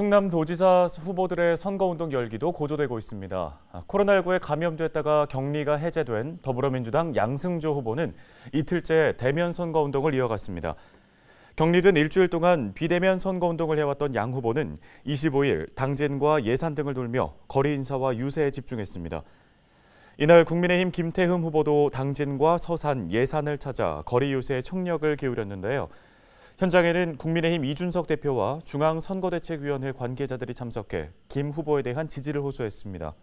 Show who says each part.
Speaker 1: 충남도지사 후보들의 선거운동 열기도 고조되고 있습니다. 아, 코로나19에 감염됐다가 격리가 해제된 더불어민주당 양승조 후보는 이틀째 대면 선거운동을 이어갔습니다. 격리된 일주일 동안 비대면 선거운동을 해왔던 양 후보는 25일 당진과 예산 등을 돌며 거리 인사와 유세에 집중했습니다. 이날 국민의힘 김태흠 후보도 당진과 서산, 예산을 찾아 거리 유세에 총력을 기울였는데요. 현장에는 국민의힘 이준석 대표와 중앙선거대책위원회 관계자들이 참석해 김 후보에 대한 지지를 호소했습니다.